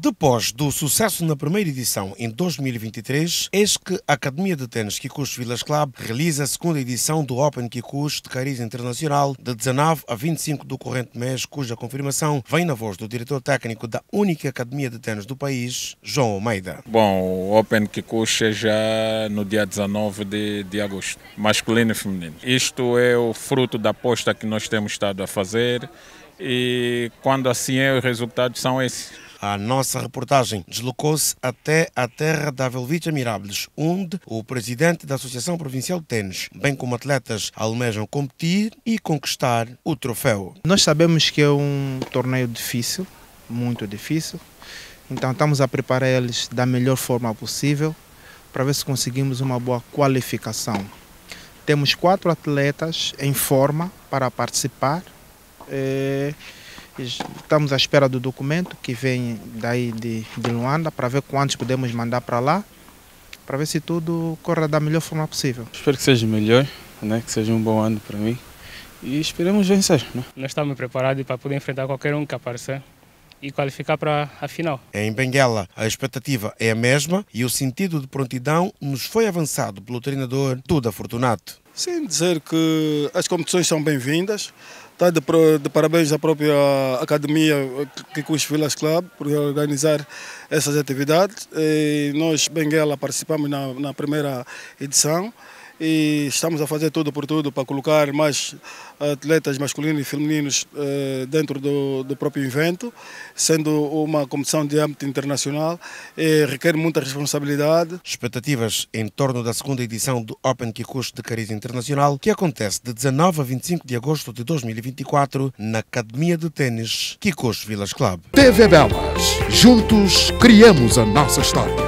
Depois do sucesso na primeira edição em 2023, eis que a Academia de Tênis Kikus Vilas Club realiza a segunda edição do Open Kikus de cariz internacional de 19 a 25 do corrente mês, cuja confirmação vem na voz do diretor técnico da única Academia de Tênis do país, João Almeida. Bom, o Open Kikus é já no dia 19 de, de agosto, masculino e feminino. Isto é o fruto da aposta que nós temos estado a fazer e quando assim é, os resultados são esses. A nossa reportagem deslocou-se até a terra da Velvicha Mirables, onde o presidente da Associação Provincial de Tênis, bem como atletas, almejam competir e conquistar o troféu. Nós sabemos que é um torneio difícil, muito difícil, então estamos a preparar eles da melhor forma possível para ver se conseguimos uma boa qualificação. Temos quatro atletas em forma para participar. Eh, Estamos à espera do documento que vem daí de, de Luanda para ver quantos podemos mandar para lá, para ver se tudo corra da melhor forma possível. Espero que seja melhor, né? que seja um bom ano para mim e esperemos vencer. Né? Nós estamos preparados para poder enfrentar qualquer um que aparecer e qualificar para a final. Em Benguela, a expectativa é a mesma e o sentido de prontidão nos foi avançado pelo treinador Duda Fortunato. Sim, dizer que as competições são bem-vindas. Está de, de, parabéns à própria academia Kikus Villas Club por organizar essas atividades. E nós, Benguela, participamos na, na primeira edição e estamos a fazer tudo por tudo para colocar mais atletas masculinos e femininos eh, dentro do, do próprio evento, sendo uma competição de âmbito internacional requer muita responsabilidade. Expectativas em torno da segunda edição do Open Kikuchi de Cariz Internacional, que acontece de 19 a 25 de agosto de 2024 na Academia de Tênis Kikuchi Vilas Club. TV Belas, juntos criamos a nossa história.